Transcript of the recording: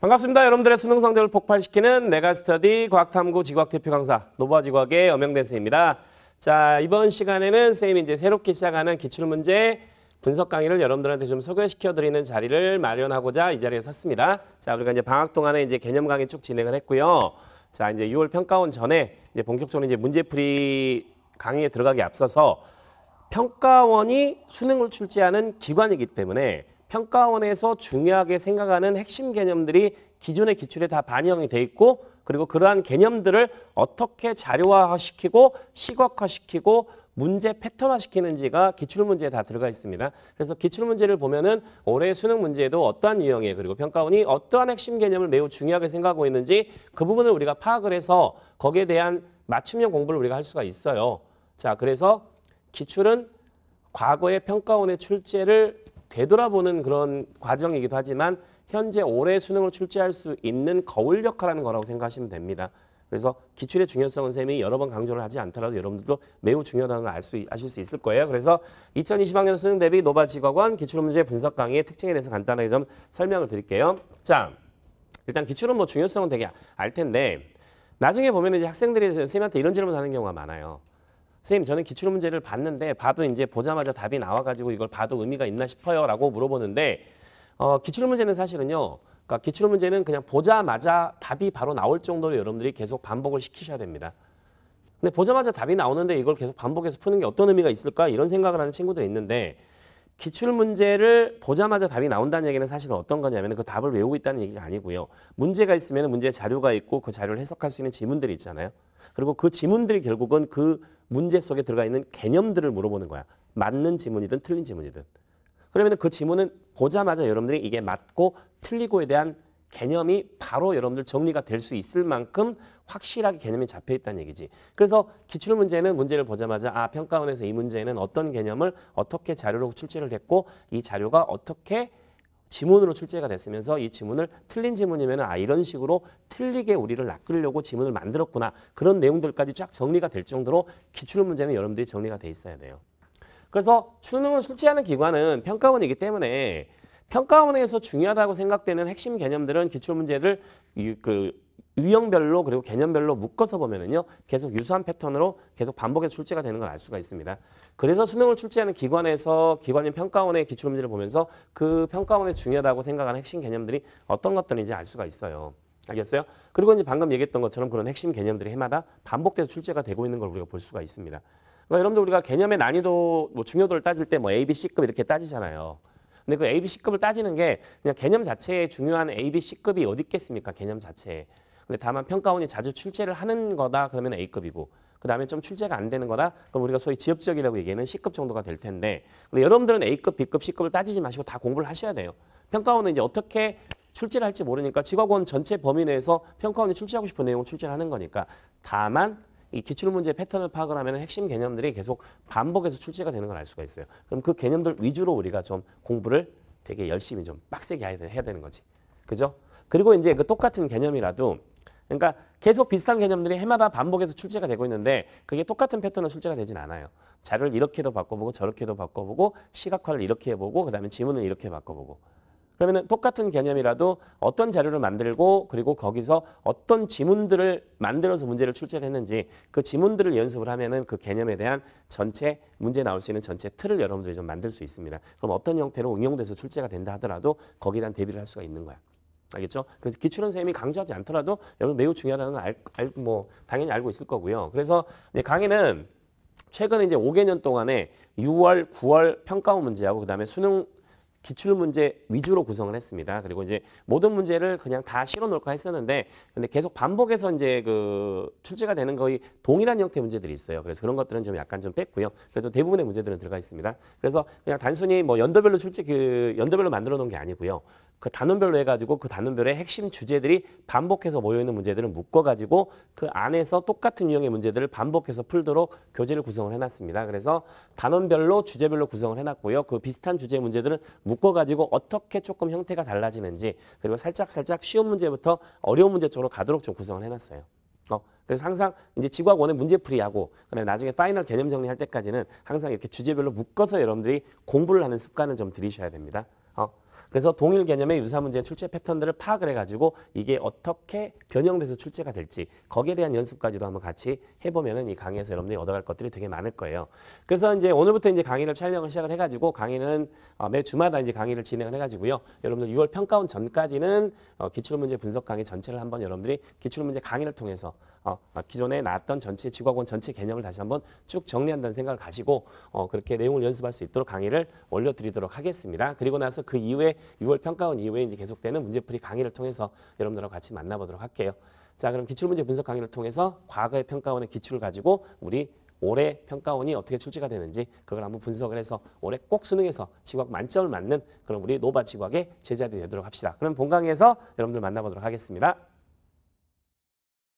반갑습니다. 여러분들의 수능 성적을 폭발시키는 메가스터디 과학탐구 지과학 대표 강사 노바 지과학의 엄영대 선생입니다. 자 이번 시간에는 선생님이 이제 새롭게 시작하는 기출문제 분석 강의를 여러분들한테 좀 소개시켜 드리는 자리를 마련하고자 이 자리에 섰습니다. 자 우리가 이제 방학 동안에 이제 개념 강의 쭉 진행을 했고요. 자 이제 6월 평가원 전에 이제 본격적으로 이제 문제풀이 강의에 들어가기 앞서서 평가원이 수능을 출제하는 기관이기 때문에 평가원에서 중요하게 생각하는 핵심 개념들이 기존의 기출에 다 반영이 돼 있고 그리고 그러한 개념들을 어떻게 자료화시키고 시각화시키고 문제 패턴화시키는지가 기출문제에 다 들어가 있습니다. 그래서 기출문제를 보면은 올해 수능 문제에도 어떠한 유형의 그리고 평가원이 어떠한 핵심 개념을 매우 중요하게 생각하고 있는지 그 부분을 우리가 파악을 해서 거기에 대한 맞춤형 공부를 우리가 할 수가 있어요. 자, 그래서 기출은 과거의 평가원의 출제를 되돌아보는 그런 과정이기도 하지만 현재 올해 수능을 출제할 수 있는 거울 역할하는 거라고 생각하시면 됩니다. 그래서 기출의 중요성은 쌤이 여러 번 강조를 하지 않더라도 여러분들도 매우 중요하다는 걸알 수, 아실 수 있을 거예요. 그래서 2020학년 수능 대비 노바 직업원 기출문제 분석 강의의 특징에 대해서 간단하게 좀 설명을 드릴게요. 자, 일단 기출은 뭐 중요성은 되게 알 텐데 나중에 보면 이제 학생들이 쌤한테 이런 질문을 하는 경우가 많아요. 선생님 저는 기출 문제를 봤는데 봐도 이제 보자마자 답이 나와가지고 이걸 봐도 의미가 있나 싶어요라고 물어보는데 어, 기출 문제는 사실은요. 그러니까 기출 문제는 그냥 보자마자 답이 바로 나올 정도로 여러분들이 계속 반복을 시키셔야 됩니다. 근데 보자마자 답이 나오는데 이걸 계속 반복해서 푸는 게 어떤 의미가 있을까 이런 생각을 하는 친구들이 있는데 기출 문제를 보자마자 답이 나온다는 얘기는 사실은 어떤 거냐면 그 답을 외우고 있다는 얘기가 아니고요. 문제가 있으면 문제 자료가 있고 그 자료를 해석할 수 있는 지문들이 있잖아요. 그리고 그 지문들이 결국은 그 문제 속에 들어가 있는 개념들을 물어보는 거야. 맞는 지문이든 틀린 지문이든. 그러면 그 지문은 보자마자 여러분들이 이게 맞고 틀리고에 대한 개념이 바로 여러분들 정리가 될 수 있을 만큼 확실하게 개념이 잡혀 있다는 얘기지. 그래서 기출 문제는 문제를 보자마자 아 평가원에서 이 문제는 어떤 개념을 어떻게 자료로 출제를 했고 이 자료가 어떻게 지문으로 출제가 됐으면서 이 지문을 틀린 지문이면 아 이런 식으로 틀리게 우리를 낚으려고 지문을 만들었구나 그런 내용들까지 쫙 정리가 될 정도로 기출 문제는 여러분들이 정리가 돼 있어야 돼요. 그래서 수능을 출제하는 기관은 평가원이기 때문에 평가원에서 중요하다고 생각되는 핵심 개념들은 기출 문제를 그 유형별로 그리고 개념별로 묶어서 보면은요 계속 유사한 패턴으로 계속 반복해서 출제가 되는 걸 알 수가 있습니다. 그래서 수능을 출제하는 기관에서 기관인 평가원의 기출 문제를 보면서 그 평가원의 중요하다고 생각하는 핵심 개념들이 어떤 것들인지 알 수가 있어요. 알겠어요? 그리고 이제 방금 얘기했던 것처럼 그런 핵심 개념들이 해마다 반복돼서 출제가 되고 있는 걸 우리가 볼 수가 있습니다. 그러니까 여러분들 우리가 개념의 난이도 뭐 중요도를 따질 때 뭐 A, B, C급 이렇게 따지잖아요. 근데 그 A, B, C급을 따지는 게 그냥 개념 자체에 중요한 A, B, C급이 어디 있겠습니까? 개념 자체에. 근데 다만 평가원이 자주 출제를 하는 거다 그러면 A급이고 그 다음에 좀 출제가 안 되는 거라 그럼 우리가 소위 지엽적이라고 얘기하는 C급 정도가 될 텐데 근데 여러분들은 A급, B급, C급을 따지지 마시고 다 공부를 하셔야 돼요. 평가원은 이제 어떻게 출제를 할지 모르니까 직업원 전체 범위 내에서 평가원이 출제하고 싶은 내용을 출제를 하는 거니까 다만 이 기출문제 패턴을 파악을 하면 핵심 개념들이 계속 반복해서 출제가 되는 걸 알 수가 있어요. 그럼 그 개념들 위주로 우리가 좀 공부를 되게 열심히 좀 빡세게 해야 되는 거지. 그죠? 그리고 이제 그 똑같은 개념이라도 그러니까 계속 비슷한 개념들이 해마다 반복해서 출제가 되고 있는데 그게 똑같은 패턴으로 출제가 되진 않아요. 자료를 이렇게도 바꿔보고 저렇게도 바꿔보고 시각화를 이렇게 해보고 그 다음에 지문을 이렇게 바꿔보고 그러면 똑같은 개념이라도 어떤 자료를 만들고 그리고 거기서 어떤 지문들을 만들어서 문제를 출제를 했는지 그 지문들을 연습을 하면은 그 개념에 대한 전체 문제 나올 수 있는 전체 틀을 여러분들이 좀 만들 수 있습니다. 그럼 어떤 형태로 응용돼서 출제가 된다 하더라도 거기에 대한 대비를 할 수가 있는 거야. 알겠죠? 그래서 기출은 선생님이 강조하지 않더라도 여러분 매우 중요하다는 걸 알, 알, 뭐 당연히 알고 있을 거고요. 그래서 강의는 최근 이제 5개년 동안에 6월, 9월 평가원 문제하고 그다음에 수능 기출 문제 위주로 구성을 했습니다. 그리고 이제 모든 문제를 그냥 다 실어 놓을까 했었는데 근데 계속 반복해서 이제 그 출제가 되는 거의 동일한 형태의 문제들이 있어요. 그래서 그런 것들은 좀 약간 좀 뺐고요. 그래도 대부분의 문제들은 들어가 있습니다. 그래서 그냥 단순히 뭐 연도별로 출제 그 연도별로 만들어 놓은 게 아니고요. 그 단원별로 해가지고 그 단원별의 핵심 주제들이 반복해서 모여있는 문제들을 묶어가지고 그 안에서 똑같은 유형의 문제들을 반복해서 풀도록 교재를 구성을 해놨습니다. 그래서 단원별로 주제별로 구성을 해놨고요. 그 비슷한 주제 문제들은 묶어가지고 어떻게 조금 형태가 달라지는지 그리고 살짝살짝 쉬운 문제부터 어려운 문제 쪽으로 가도록 좀 구성을 해놨어요. 어, 그래서 항상 이제 지구학원의 문제풀이하고 그다음에 나중에 파이널 개념 정리할 때까지는 항상 이렇게 주제별로 묶어서 여러분들이 공부를 하는 습관을 좀 들이셔야 됩니다. 어. 그래서 동일 개념의 유사 문제의 출제 패턴들을 파악을 해가지고 이게 어떻게 변형돼서 출제가 될지 거기에 대한 연습까지도 한번 같이 해보면은 이 강의에서 여러분들이 얻어갈 것들이 되게 많을 거예요. 그래서 이제 오늘부터 이제 강의를 촬영을 시작을 해가지고 강의는 어, 매 주마다 이제 강의를 진행을 해가지고요. 여러분들 6월 평가원 전까지는 어, 기출문제 분석 강의 전체를 한번 여러분들이 기출문제 강의를 통해서 어, 기존에 나왔던 전체 지구학원 전체 개념을 다시 한번 쭉 정리한다는 생각을 가지고 그렇게 내용을 연습할 수 있도록 강의를 올려드리도록 하겠습니다. 그리고 나서 그 이후에 6월 평가원 이후에 이제 계속되는 문제풀이 강의를 통해서 여러분들하고 같이 만나보도록 할게요. 자, 그럼 기출문제 분석 강의를 통해서 과거의 평가원의 기출을 가지고 우리 올해 평가원이 어떻게 출제가 되는지 그걸 한번 분석을 해서 올해 꼭 수능에서 지각 만점을 맞는 그런 우리 노바 지각의 제자들이 되도록 합시다. 그럼 본 강의에서 여러분들 만나보도록 하겠습니다.